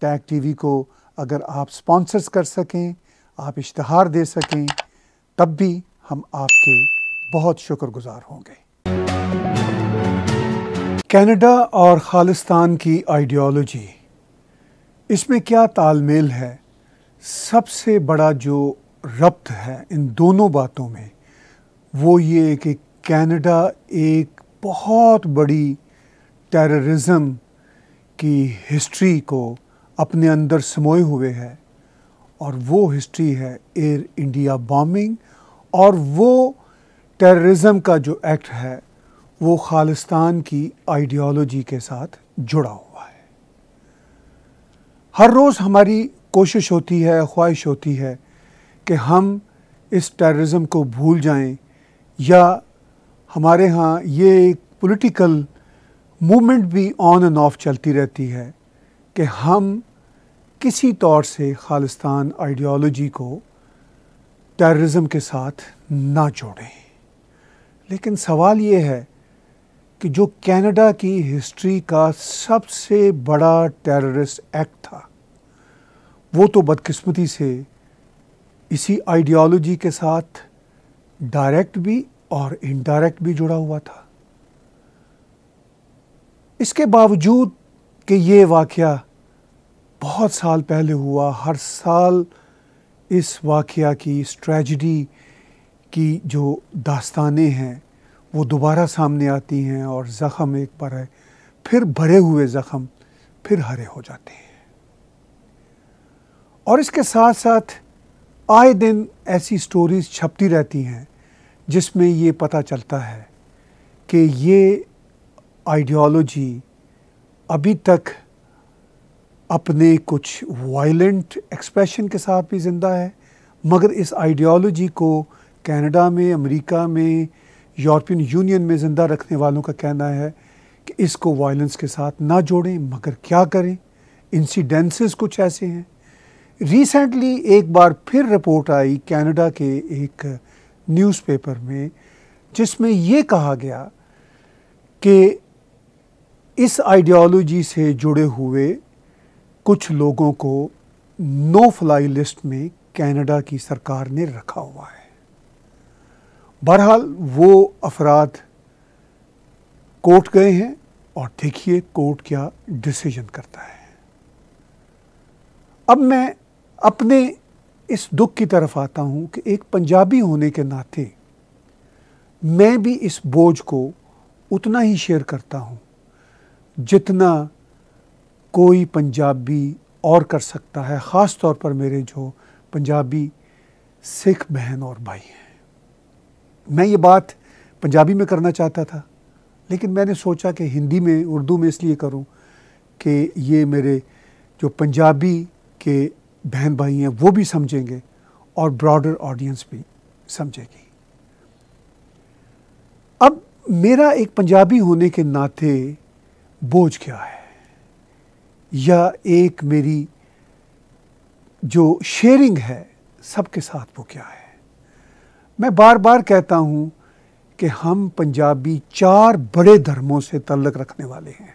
tag TV को अगर आप स्पॉन्सर्स कर सकें आप इश्तहार दे सकें तब भी हम आपके बहुत शुक्रगुजार होंगे कनाडा और खालिस्तान की आइडियोलॉजी इसमें क्या तालमेल है सबसे बड़ा जो रब्त है इन दोनों बातों में वो ये कि कनाडा एक बहुत बड़ी टेररिज्म की हिस्ट्री को अपने अंदर समोए हुए है और वो हिस्ट्री है एयर इंडिया बॉम्बिंग और वो टेररिज्म का जो एक्ट है वो खालिस्तान की आइडियोलॉजी के साथ जुड़ा हुआ है हर रोज़ हमारी कोशिश होती है ख्वाहिश होती है कि हम इस टेररिज्म को भूल जाएं या हमारे यहाँ ये एक पॉलिटिकल मूवमेंट भी ऑन एंड ऑफ चलती रहती है कि हम किसी तौर से खालिस्तान आइडियोलॉजी को टेररिज्म के साथ ना जोड़ें लेकिन सवाल ये है कि जो कनाडा की हिस्ट्री का सबसे बड़ा टेररिस्ट एक्ट था वो तो बदकिस्मती से इसी आइडियोलॉजी के साथ डायरेक्ट भी और इनडायरेक्ट भी जुड़ा हुआ था इसके बावजूद कि ये वाक़ बहुत साल पहले हुआ हर साल इस वाक़ की इस ट्रेजडी की जो दास्तानें हैं वो दोबारा सामने आती हैं और ज़ख़म एक पर है फिर भरे हुए ज़ख़म फिर हरे हो जाते हैं और इसके साथ साथ आए दिन ऐसी स्टोरीज़ छपती रहती हैं जिसमें ये पता चलता है कि ये आइडियोलॉजी अभी तक अपने कुछ वायलेंट एक्सप्रेशन के साथ भी ज़िंदा है मगर इस आइडियोलॉजी को कनाडा में अमेरिका में यूरोपियन यूनियन में ज़िंदा रखने वालों का कहना है कि इसको वायलेंस के साथ ना जोड़ें मगर क्या करें इंसिडेंसेस कुछ ऐसे हैं रिसेंटली एक बार फिर रिपोर्ट आई कनाडा के एक न्यूज़पेपर में जिसमें यह कहा गया कि इस आइडियोलॉजी से जुड़े हुए कुछ लोगों को नो फ्लाई लिस्ट में कनाडा की सरकार ने रखा हुआ है बहरहाल वो अफराद कोर्ट गए हैं और देखिए कोर्ट क्या डिसीजन करता है अब मैं अपने इस दुख की तरफ आता हूं कि एक पंजाबी होने के नाते मैं भी इस बोझ को उतना ही शेयर करता हूं जितना कोई पंजाबी और कर सकता है ख़ास तौर पर मेरे जो पंजाबी सिख बहन और भाई हैं मैं ये बात पंजाबी में करना चाहता था लेकिन मैंने सोचा कि हिंदी में उर्दू में इसलिए करूं कि ये मेरे जो पंजाबी के बहन भाई हैं वो भी समझेंगे और ब्रॉडर ऑडियंस भी समझेगी अब मेरा एक पंजाबी होने के नाते बोझ क्या है या एक मेरी जो शेयरिंग है सबके साथ वो क्या है मैं बार बार कहता हूँ कि हम पंजाबी चार बड़े धर्मों से तल्लक रखने वाले हैं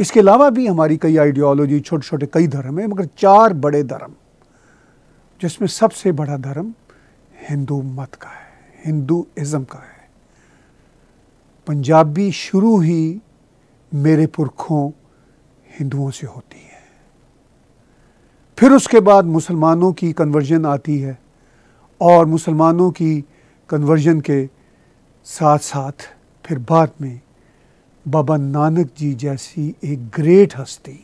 इसके अलावा भी हमारी कई आइडियोलॉजी छोटे छोटे कई धर्म हैं मगर चार बड़े धर्म जिसमें सबसे बड़ा धर्म हिंदू मत का है हिंदूज़म का है पंजाबी शुरू ही मेरे पुरखों हिंदुओं से होती है फिर उसके बाद मुसलमानों की कन्वर्जन आती है और मुसलमानों की कन्वर्जन के साथ साथ फिर बाद में बाबा नानक जी जैसी एक ग्रेट हस्ती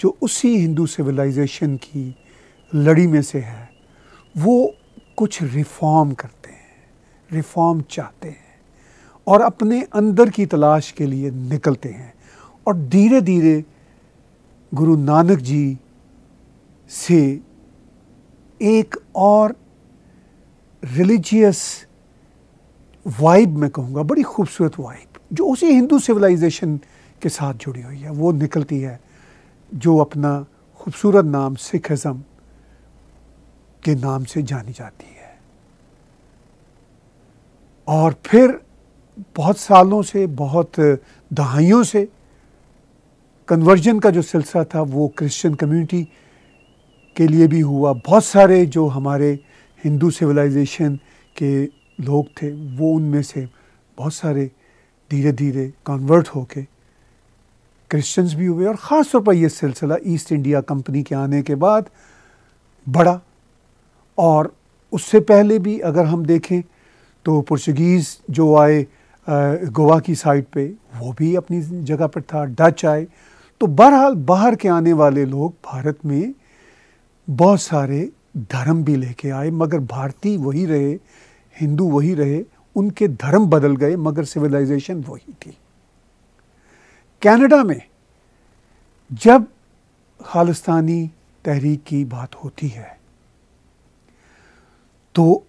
जो उसी हिंदू सिविलाइजेशन की लड़ी में से है वो कुछ रिफॉर्म करते हैं रिफॉर्म चाहते हैं और अपने अंदर की तलाश के लिए निकलते हैं और धीरे धीरे गुरु नानक जी से एक और रिलीजियस वाइब मैं कहूँगा बड़ी खूबसूरत वाइब जो उसी हिंदू सिविलाइजेशन के साथ जुड़ी हुई है वो निकलती है जो अपना खूबसूरत नाम सिखम के नाम से जानी जाती है और फिर बहुत सालों से बहुत दहाइयों से कन्वर्जन का जो सिलसिला था वो क्रिश्चियन कम्युनिटी के लिए भी हुआ बहुत सारे जो हमारे हिंदू सिविलाइजेशन के लोग थे वो उनमें से बहुत सारे धीरे धीरे कन्वर्ट होके क्रिश्चियंस भी हुए और ख़ास तौर पर यह सिलसिला ईस्ट इंडिया कंपनी के आने के बाद बढ़ा और उससे पहले भी अगर हम देखें तो पुर्तगीज़ जो आए गोवा की साइड पे वो भी अपनी जगह पर था डच आए तो बहरहाल बाहर के आने वाले लोग भारत में बहुत सारे धर्म भी लेके आए मगर भारतीय वही रहे हिंदू वही रहे उनके धर्म बदल गए मगर सिविलाइजेशन वही थी कनाडा में जब खालिस्तानी तहरीक की बात होती है तो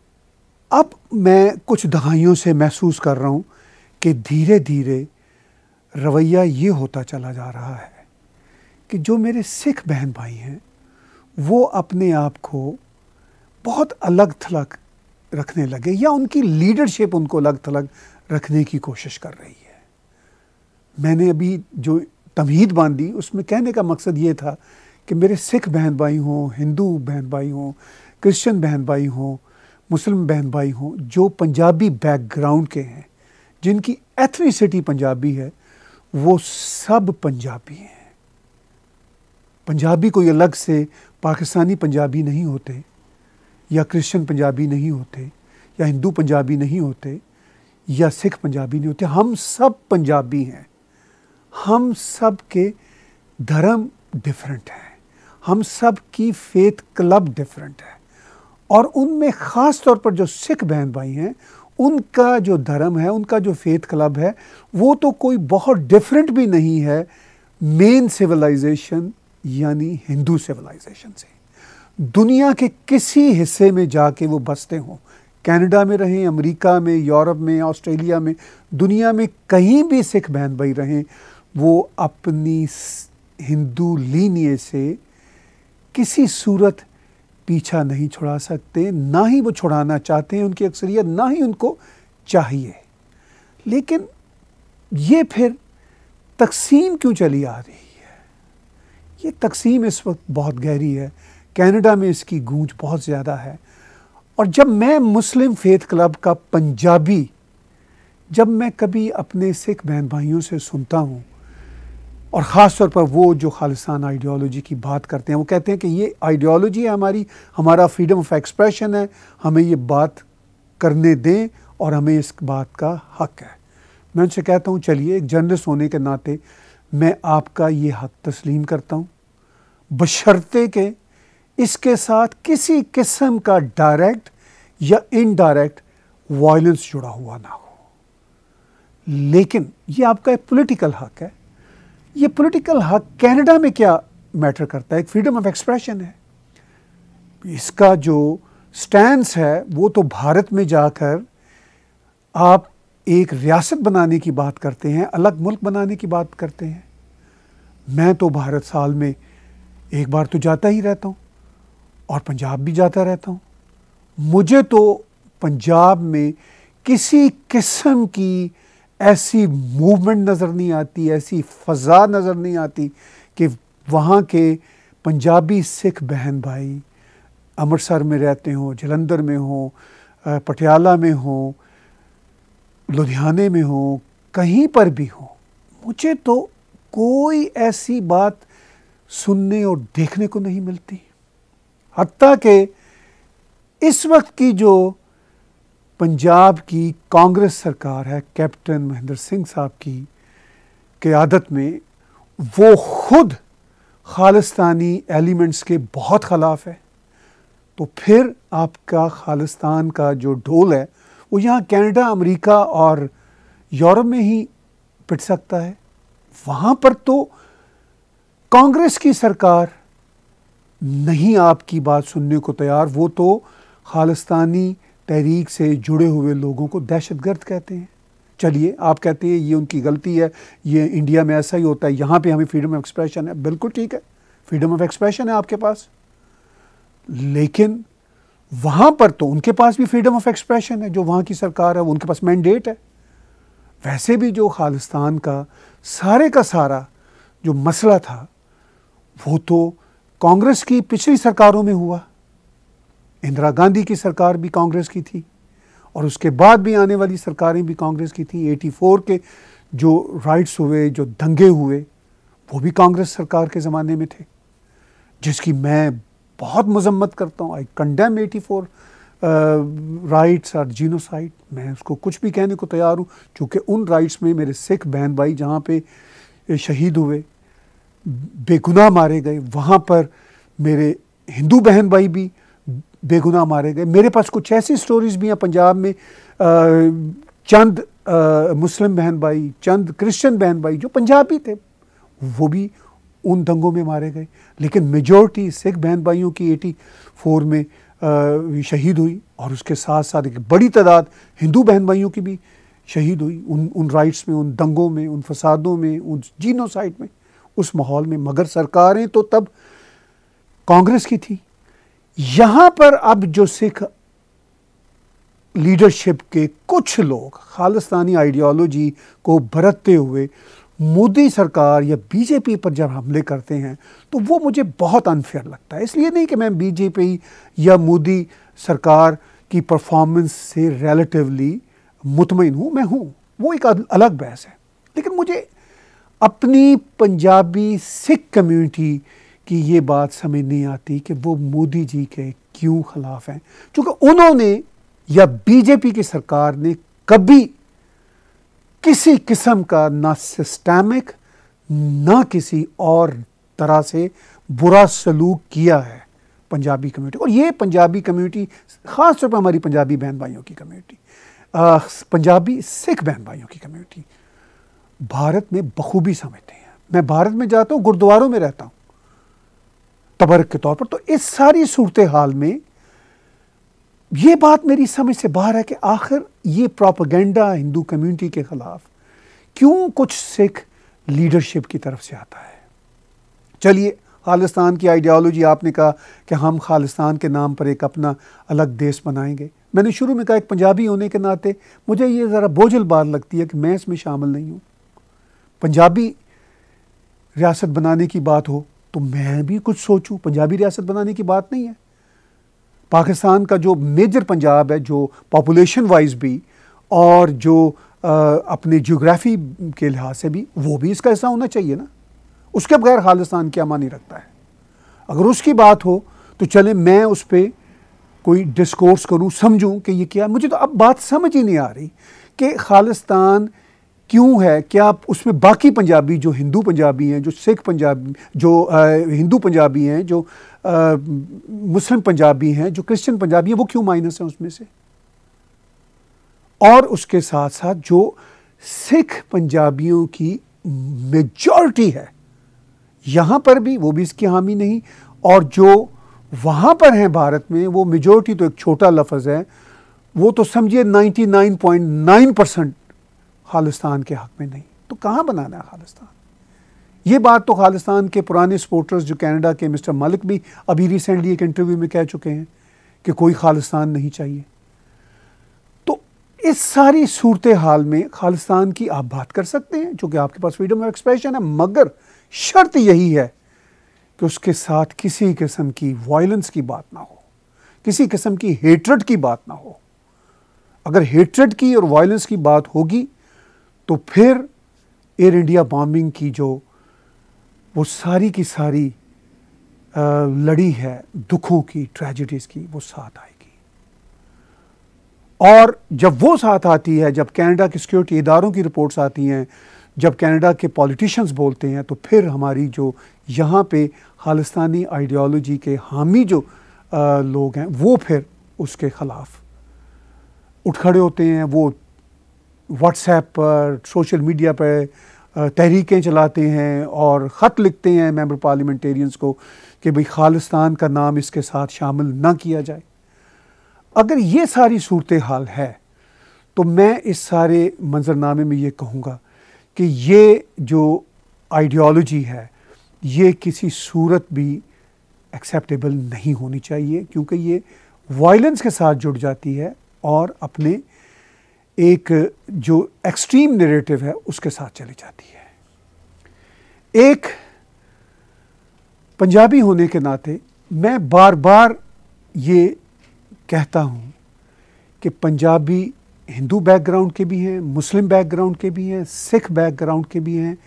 अब मैं कुछ दहाइयों से महसूस कर रहा हूँ कि धीरे धीरे रवैया ये होता चला जा रहा है कि जो मेरे सिख बहन भाई हैं वो अपने आप को बहुत अलग थलग रखने लगे या उनकी लीडरशिप उनको अलग थलग रखने की कोशिश कर रही है मैंने अभी जो तमहीद बांधी उसमें कहने का मकसद ये था कि मेरे सिख बहन भाई हों हिंदू बहन भाई हों क्रिश्चियन बहन भाई हों मुस्लिम बहन भाई हों जो पंजाबी बैकग्राउंड के हैं जिनकी एथनीसिटी पंजाबी है वो सब पंजाबी हैं पंजाबी कोई अलग से पाकिस्तानी पंजाबी नहीं होते या क्रिश्चियन पंजाबी नहीं होते या हिंदू पंजाबी नहीं होते या सिख पंजाबी नहीं होते हम सब पंजाबी हैं हम सब के धर्म डिफरेंट हैं हम सब की फेथ क्लब डिफरेंट है और उनमें ख़ास तौर पर जो सिख बहन भाई हैं उनका जो धर्म है उनका जो फेथ क्लब है वो तो कोई बहुत डिफरेंट भी नहीं है मेन सिविलाइजेशन यानी हिंदू सिविलाइजेशन से दुनिया के किसी हिस्से में जाके वो बसते हों कनाडा में रहें अमेरिका में यूरोप में ऑस्ट्रेलिया में दुनिया में कहीं भी सिख बहन भाई रहें वो अपनी हिंदू लीनिए से किसी सूरत पीछा नहीं छुड़ा सकते ना ही वो छुड़ाना चाहते हैं उनकी अक्सरियत ना ही उनको चाहिए लेकिन ये फिर तकसीम क्यों चली आ रही है ये तकसीम इस वक्त बहुत गहरी है कनाडा में इसकी गूंज बहुत ज़्यादा है और जब मैं मुस्लिम फेथ क्लब का पंजाबी जब मैं कभी अपने सिख बहन भाइयों से सुनता हूँ और ख़ास तौर पर वो जो खालिस्तान आइडियोलॉजी की बात करते हैं वो कहते हैं कि ये आइडियोलॉजी है हमारी हमारा फ्रीडम ऑफ एक्सप्रेशन है हमें ये बात करने दें और हमें इस बात का हक है मैं उनसे कहता हूँ चलिए एक जर्नलिस्ट होने के नाते मैं आपका ये हक तस्लीम करता हूँ बशर्ते के इसके साथ किसी किस्म का डायरेक्ट या इनडायरेक्ट वायलेंस जुड़ा हुआ ना हो लेकिन ये आपका एक पोलिटिकल हक है ये पॉलिटिकल हक कनाडा में क्या मैटर करता है एक फ्रीडम ऑफ एक्सप्रेशन है इसका जो स्टैंड है वो तो भारत में जाकर आप एक रियासत बनाने की बात करते हैं अलग मुल्क बनाने की बात करते हैं मैं तो भारत साल में एक बार तो जाता ही रहता हूँ और पंजाब भी जाता रहता हूँ मुझे तो पंजाब में किसी किस्म की ऐसी मूवमेंट नज़र नहीं आती ऐसी फ़ज़ा नज़र नहीं आती कि वहाँ के पंजाबी सिख बहन भाई अमृतसर में रहते हों जलंधर में हों पटियाला में हों लुधियाने में हों कहीं पर भी हों मुझे तो कोई ऐसी बात सुनने और देखने को नहीं मिलती हती कि इस वक्त की जो पंजाब की कांग्रेस सरकार है कैप्टन महेंद्र सिंह साहब की क़्यादत में वो खुद खालिस्तानी एलिमेंट्स के बहुत ख़िलाफ़ है तो फिर आपका खालिस्तान का जो ढोल है वो यहाँ कनाडा अमेरिका और यूरोप में ही पिट सकता है वहाँ पर तो कांग्रेस की सरकार नहीं आपकी बात सुनने को तैयार वो तो खालिस्तानी तहरीक से जुड़े हुए लोगों को दहशत गर्द कहते हैं चलिए आप कहते हैं ये उनकी गलती है ये इंडिया में ऐसा ही होता है यहाँ पे हमें फ्रीडम ऑफ एक्सप्रेशन है बिल्कुल ठीक है फ्रीडम ऑफ एक्सप्रेशन है आपके पास लेकिन वहाँ पर तो उनके पास भी फ्रीडम ऑफ एक्सप्रेशन है जो वहाँ की सरकार है उनके पास मैंडेट है वैसे भी जो खालिस्तान का सारे का सारा जो मसला था वो तो कांग्रेस की पिछली सरकारों में हुआ इंदिरा गांधी की सरकार भी कांग्रेस की थी और उसके बाद भी आने वाली सरकारें भी कांग्रेस की थी 84 के जो राइट्स हुए जो दंगे हुए वो भी कांग्रेस सरकार के ज़माने में थे जिसकी मैं बहुत मजम्मत करता हूँ I condemn eighty four riots और जीनोसाइट मैं उसको कुछ भी कहने को तैयार हूँ चूँकि उन राइट्स में मेरे सिख बहन भाई जहाँ पे शहीद हुए बेगुनाह मारे गए वहाँ पर मेरे हिंदू बहन भाई भी बेगुनाह मारे गए मेरे पास कुछ ऐसी स्टोरीज भी हैं पंजाब में चंद मुस्लिम बहन भाई चंद क्रिश्चियन बहन भाई जो पंजाबी थे वो भी उन दंगों में मारे गए लेकिन मेजोरिटी सिख बहन भाइयों की एटी फोर में आ, शहीद हुई और उसके साथ साथ एक बड़ी तादाद हिंदू बहन भाइयों की भी शहीद हुई उन उन राइट्स में उन दंगों में उन फसादों में उन जीनो में उस माहौल में मगर सरकारें तो तब कांग्रेस की थी यहां पर अब जो सिख लीडरशिप के कुछ लोग खालिस्तानी आइडियोलॉजी को बरतते हुए मोदी सरकार या बीजेपी पर जब हमले करते हैं तो वो मुझे बहुत अनफेयर लगता है इसलिए नहीं कि मैं बीजेपी या मोदी सरकार की परफॉर्मेंस से रिलेटिवली मुतमिन हूँ मैं हूँ वो एक अलग बहस है लेकिन मुझे अपनी पंजाबी सिख कम्युनिटी कि ये बात समझ नहीं आती कि वो मोदी जी के क्यों खिलाफ हैं क्योंकि उन्होंने या बीजेपी की सरकार ने कभी किसी किस्म का ना सिस्टमिक ना किसी और तरह से बुरा सलूक किया है पंजाबी कम्युनिटी और ये पंजाबी कम्युनिटी ख़ास तौर पर हमारी पंजाबी बहन भाइयों की कम्युनिटी पंजाबी सिख बहन भाइयों की कम्युनिटी भारत में बखूबी समझते हैं मैं भारत में जाता हूँ गुरुद्वारों में रहता हूँ तबरक के तौर पर तो इस सारी सूरत हाल में ये बात मेरी समझ से बाहर है कि आखिर ये प्रोपागेंडा हिंदू कम्युनिटी के ख़िलाफ़ क्यों कुछ सिख लीडरशिप की तरफ से आता है चलिए खालिस्तान की आइडियालॉजी आपने कहा कि हम खालिस्तान के नाम पर एक अपना अलग देश बनाएंगे मैंने शुरू में कहा एक पंजाबी होने के नाते मुझे ये ज़रा बोझल बात लगती है कि मैं इसमें शामिल नहीं हूँ पंजाबी रियासत बनाने की बात हो तो मैं भी कुछ सोचूं पंजाबी रियासत बनाने की बात नहीं है पाकिस्तान का जो मेजर पंजाब है जो पॉपुलेशन वाइज भी और जो आ, अपने जोग्राफ़ी के लिहाज से भी वो भी इसका हिस्सा होना चाहिए ना उसके बगैर खालिस्तान क्या मानी रखता है अगर उसकी बात हो तो चले मैं उस पर कोई डिस्कोर्स करूं समझूं कि ये क्या मुझे तो अब बात समझ ही नहीं आ रही कि खालिस्तान क्यों है क्या उसमें बाकी पंजाबी जो हिंदू पंजाबी हैं जो सिख पंजाबी जो हिंदू पंजाबी हैं जो मुस्लिम पंजाबी हैं जो क्रिश्चियन पंजाबी हैं वो क्यों माइनस हैं उसमें से और उसके साथ साथ जो सिख पंजाबियों की मेजॉरिटी है यहाँ पर भी वो भी इसकी हामी नहीं और जो वहाँ पर हैं भारत में वो मेजॉरिटी तो एक छोटा लफज है वो तो समझिए 99.9 परसेंट खालिस्तान के हक़ में नहीं तो कहाँ बनाना है खालिस्तान ये बात तो खालिस्तान के पुराने सपोर्टर्स जो कैनेडा के मिस्टर मलिक भी अभी रिसेंटली एक इंटरव्यू में कह चुके हैं कि कोई खालिस्तान नहीं चाहिए तो इस सारी सूरत हाल में खालिस्तान की आप बात कर सकते हैं चूँकि आपके पास फ्रीडम ऑफ एक्सप्रेशन है मगर शर्त यही है कि उसके साथ किसी किस्म की वायलेंस की बात ना हो किसी किस्म की हेटरड की बात ना हो अगर हेटरड की और वायलेंस की बात होगी तो फिर एयर इंडिया बॉम्बिंग की जो वो सारी की सारी आ, लड़ी है दुखों की ट्रेजिडीज़ की वो साथ आएगी और जब वो साथ आती है जब कनाडा के सिक्योरिटी इदारों की रिपोर्ट्स आती हैं जब कनाडा के पॉलिटिशियंस बोलते हैं तो फिर हमारी जो यहाँ पे खालिस्तानी आइडियोलॉजी के हामी जो आ, लोग हैं वो फिर उसके ख़िलाफ़ उठ खड़े होते हैं वो व्हाट्सएप पर सोशल मीडिया पर तहरीकें चलाते हैं और ख़त लिखते हैं मेंबर पार्लियामेंटेरियंस को कि भाई खालिस्तान का नाम इसके साथ शामिल ना किया जाए अगर ये सारी सूरत हाल है तो मैं इस सारे मंजरनामे में ये कहूँगा कि ये जो आइडियोलॉजी है ये किसी सूरत भी एक्सेप्टेबल नहीं होनी चाहिए क्योंकि ये वायलेंस के साथ जुड़ जाती है और अपने एक जो एक्सट्रीम नेरेटिव है उसके साथ चली जाती है एक पंजाबी होने के नाते मैं बार बार ये कहता हूँ कि पंजाबी हिंदू बैकग्राउंड के भी हैं मुस्लिम बैकग्राउंड के भी हैं सिख बैकग्राउंड के भी हैं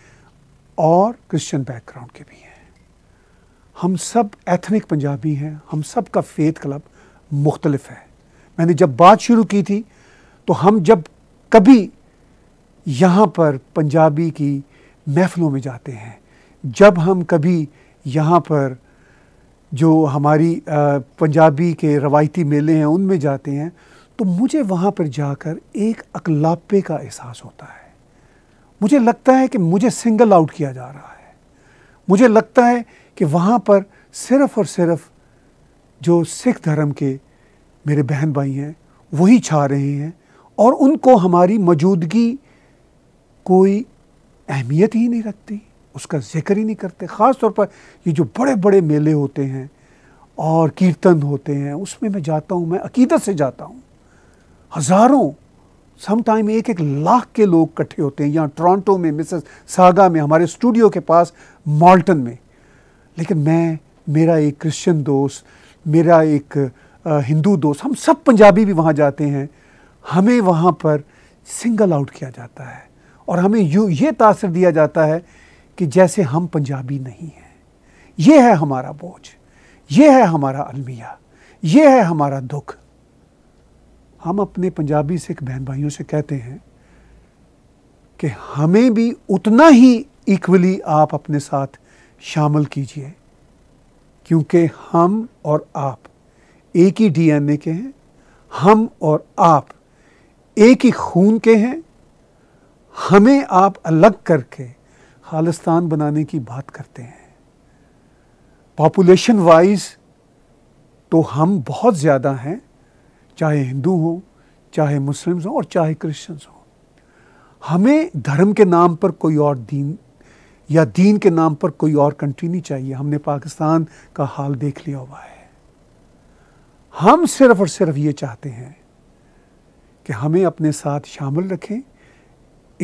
और क्रिश्चियन बैकग्राउंड के भी हैं हम सब एथनिक पंजाबी हैं हम सब का फेथ क्लब मुख्तलफ है मैंने जब बात शुरू की थी तो हम जब कभी यहाँ पर पंजाबी की महफ़लों में जाते हैं जब हम कभी यहाँ पर जो हमारी पंजाबी के रवायती मेले हैं उनमें जाते हैं तो मुझे वहाँ पर जाकर एक अकलापे का एहसास होता है मुझे लगता है कि मुझे सिंगल आउट किया जा रहा है मुझे लगता है कि वहाँ पर सिर्फ़ और सिर्फ़ जो सिख धर्म के मेरे बहन भाई हैं वही छा रहे हैं और उनको हमारी मौजूदगी कोई अहमियत ही नहीं रखती उसका जिक्र ही नहीं करते ख़ास तौर पर ये जो बड़े बड़े मेले होते हैं और कीर्तन होते हैं उसमें मैं जाता हूँ मैं अकीदत से जाता हूँ हज़ारों समाइम एक एक लाख के लोग इकट्ठे होते हैं यहाँ टोरंटो में मिसेस सागा में हमारे स्टूडियो के पास मॉल्टन में लेकिन मैं मेरा एक क्रिश्चियन दोस्त मेरा एक हिंदू दोस्त हम सब पंजाबी भी वहाँ जाते हैं हमें वहाँ पर सिंगल आउट किया जाता है और हमें यू ये तासर दिया जाता है कि जैसे हम पंजाबी नहीं हैं ये है हमारा बोझ ये है हमारा अलमिया ये है हमारा दुख हम अपने पंजाबी सिख बहन भाइयों से कहते हैं कि हमें भी उतना ही इक्वली आप अपने साथ शामिल कीजिए क्योंकि हम और आप एक ही डीएनए के हैं हम और आप एक ही खून के हैं हमें आप अलग करके खालिस्तान बनाने की बात करते हैं पॉपुलेशन वाइज तो हम बहुत ज़्यादा हैं चाहे हिंदू हों चाहे मुस्लिम्स हों और चाहे क्रिश्चियंस हों हमें धर्म के नाम पर कोई और दीन या दीन के नाम पर कोई और कंट्री नहीं चाहिए हमने पाकिस्तान का हाल देख लिया हुआ है हम सिर्फ और सिर्फ ये चाहते हैं कि हमें अपने साथ शामिल रखें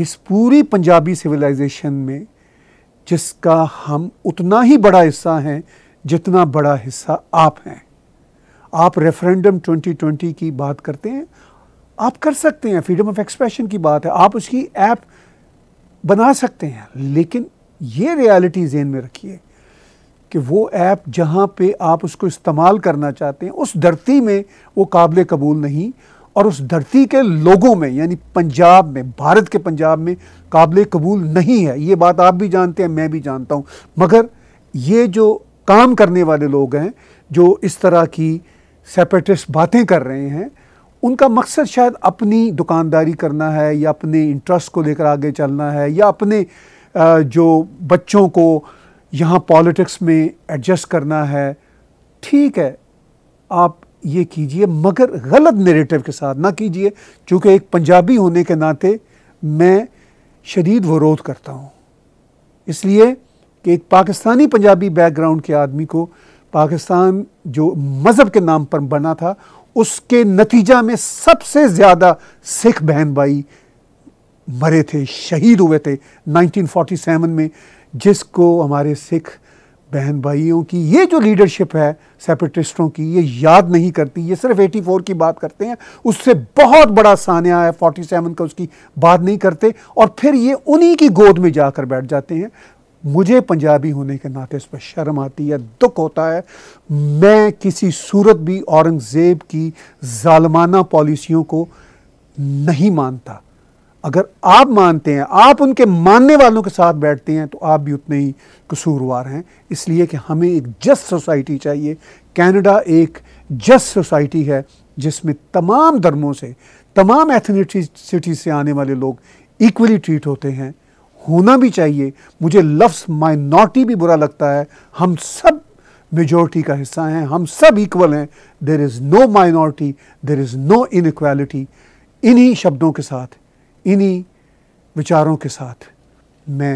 इस पूरी पंजाबी सिविलाइजेशन में जिसका हम उतना ही बड़ा हिस्सा हैं जितना बड़ा हिस्सा आप हैं आप रेफरेंडम 2020 की बात करते हैं आप कर सकते हैं फ्रीडम ऑफ एक्सप्रेशन की बात है आप उसकी ऐप बना सकते हैं लेकिन ये रियलिटी जेन में रखिए कि वो ऐप जहाँ पे आप उसको इस्तेमाल करना चाहते हैं उस धरती में वो काबिल कबूल नहीं और उस धरती के लोगों में यानी पंजाब में भारत के पंजाब में काबिल कबूल नहीं है ये बात आप भी जानते हैं मैं भी जानता हूँ मगर ये जो काम करने वाले लोग हैं जो इस तरह की सेपरेटिस्ट बातें कर रहे हैं उनका मकसद शायद अपनी दुकानदारी करना है या अपने इंटरेस्ट को लेकर आगे चलना है या अपने जो बच्चों को यहाँ पॉलिटिक्स में एडजस्ट करना है ठीक है आप ये कीजिए मगर गलत नेरेटिव के साथ ना कीजिए चूँकि एक पंजाबी होने के नाते मैं शदीद वरोध करता हूँ इसलिए कि एक पाकिस्तानी पंजाबी बैकग्राउंड के आदमी को पाकिस्तान जो मज़हब के नाम पर बना था उसके नतीजा में सबसे ज़्यादा सिख बहन भाई मरे थे शहीद हुए थे 1947 में जिसको हमारे सिख बहन भाइयों की ये जो लीडरशिप है सेपरेटिस्टों की ये याद नहीं करती ये सिर्फ 84 की बात करते हैं उससे बहुत बड़ा सानिया है 47 का उसकी बात नहीं करते और फिर ये उन्हीं की गोद में जाकर बैठ जाते हैं मुझे पंजाबी होने के नाते इस पर शर्म आती है दुख होता है मैं किसी सूरत भी औरंगज़ेब की जालमाना पॉलिसियों को नहीं मानता अगर आप मानते हैं आप उनके मानने वालों के साथ बैठते हैं तो आप भी उतने ही कसूरवार हैं इसलिए कि हमें एक जस्ट सोसाइटी चाहिए कनाडा एक जस्ट सोसाइटी है जिसमें तमाम धर्मों से तमाम सिटी से आने वाले लोग इक्वली ट्रीट होते हैं होना भी चाहिए मुझे लफ्स माइनॉरिटी भी बुरा लगता है हम सब मेजोरिटी का हिस्सा हैं हम सब इक्वल हैं there is no minority there is no inequality इन्हीं शब्दों के साथ इन्हीं विचारों के साथ मैं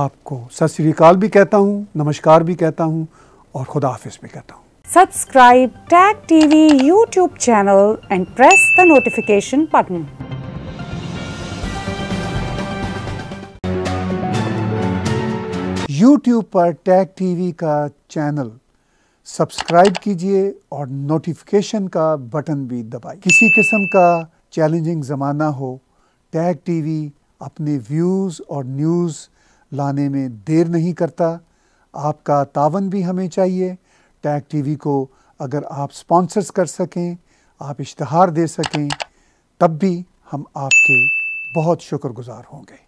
आपको सत श्रीकाल भी कहता हूँ नमस्कार भी कहता हूँ और खुदा हाफिज भी कहता हूँ subscribe Tag TV YouTube channel and press the notification button YouTube पर टैग टीवी का चैनल सब्सक्राइब कीजिए और नोटिफिकेशन का बटन भी दबाइए किसी किस्म का चैलेंजिंग ज़माना हो टैग टीवी अपने व्यूज़ और न्यूज़ लाने में देर नहीं करता आपका तावन भी हमें चाहिए टैग टीवी को अगर आप स्पॉन्सर्स कर सकें आप इश्तहार दे सकें तब भी हम आपके बहुत शुक्रगुजार होंगे